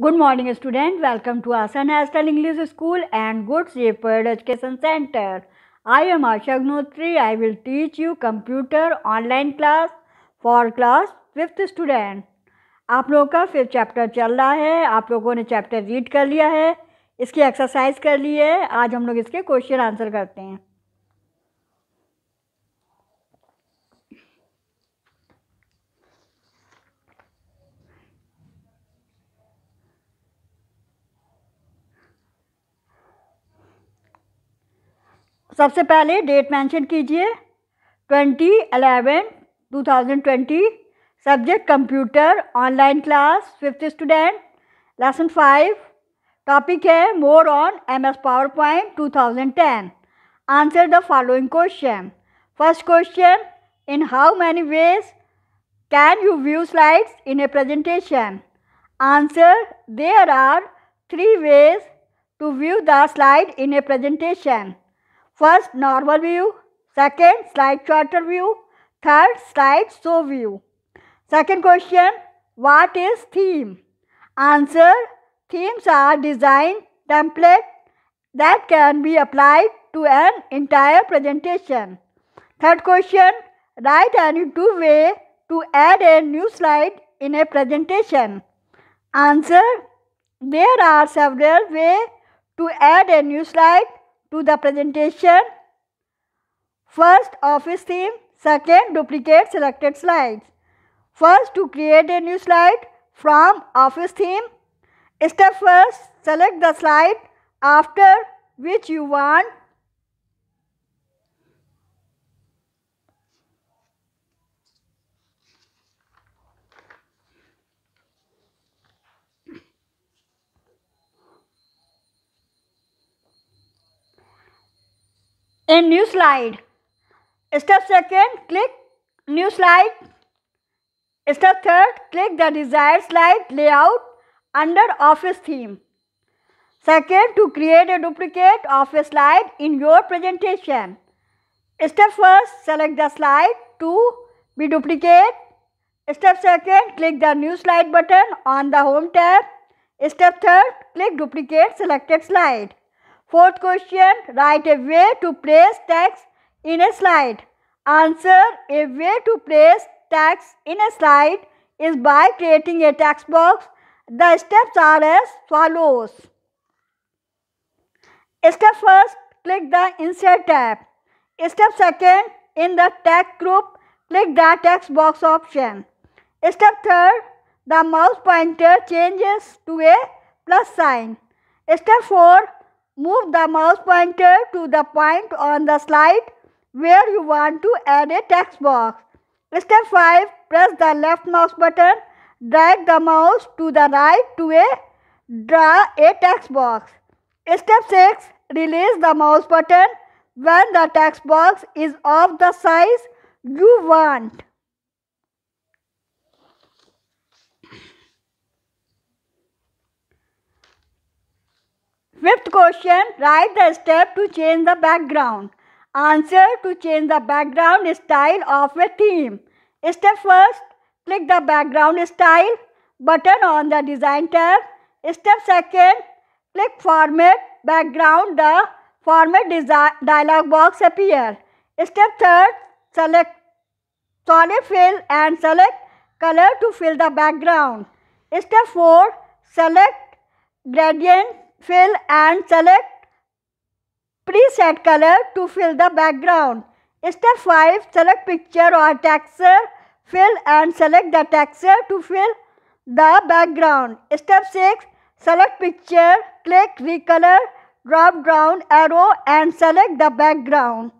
Good morning student welcome to Asan national English school and good shepherd education centre I am Asha Agnihotri I will teach you computer online class for class fifth student आप लोगों का fifth chapter चल रहा है आप लोगों ने chapter read कर लिया है इसकी एक्सरसाइज कर ली है आज हम लोग इसके क्वेश्चन आंसर करते हैं सबसे पहले डेट मेंशन कीजिए twenty eleven two thousand twenty subject computer online class fifth student lesson five topic है more on M S power point two thousand ten answer the following question first question in how many ways can you view slides in a presentation answer there are three ways to view the slide in a presentation First normal view, second slide shorter view, third slide show view. Second question, what is theme? Answer, themes are design template that can be applied to an entire presentation. Third question, write any two way to add a new slide in a presentation. Answer, there are several ways to add a new slide to the presentation. First, office theme. Second, duplicate selected slides. First, to create a new slide from office theme, step first, select the slide after which you want new slide step second click new slide step third click the desired slide layout under office theme second to create a duplicate of a slide in your presentation step first select the slide to be duplicate step second click the new slide button on the home tab step third click duplicate selected slide Fourth question, write a way to place text in a slide. Answer, a way to place text in a slide is by creating a text box. The steps are as follows. Step first, click the Insert tab. Step second, in the text group, click the text box option. Step third, the mouse pointer changes to a plus sign. Step 4, Move the mouse pointer to the point on the slide where you want to add a text box. Step 5. Press the left mouse button. Drag the mouse to the right to a, draw a text box. Step 6. Release the mouse button when the text box is of the size you want. Fifth question, write the step to change the background. Answer to change the background style of a theme. Step first, click the background style button on the design tab. Step second, click format background. The format dialog box appear. Step third, select solid fill and select color to fill the background. Step 4, select gradient fill and select preset color to fill the background. Step 5. Select picture or texture. Fill and select the texture to fill the background. Step 6. Select picture, click recolor, drop down arrow and select the background.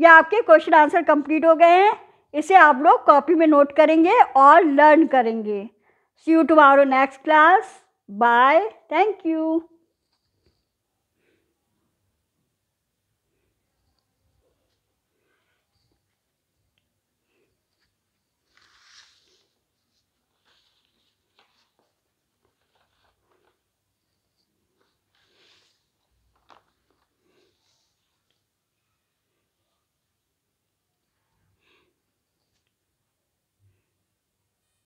ये आपके question answer complete हो गए हैं इसे आप लोग copy में note करेंगे और लर्न करेंगे see you tomorrow next class bye thank you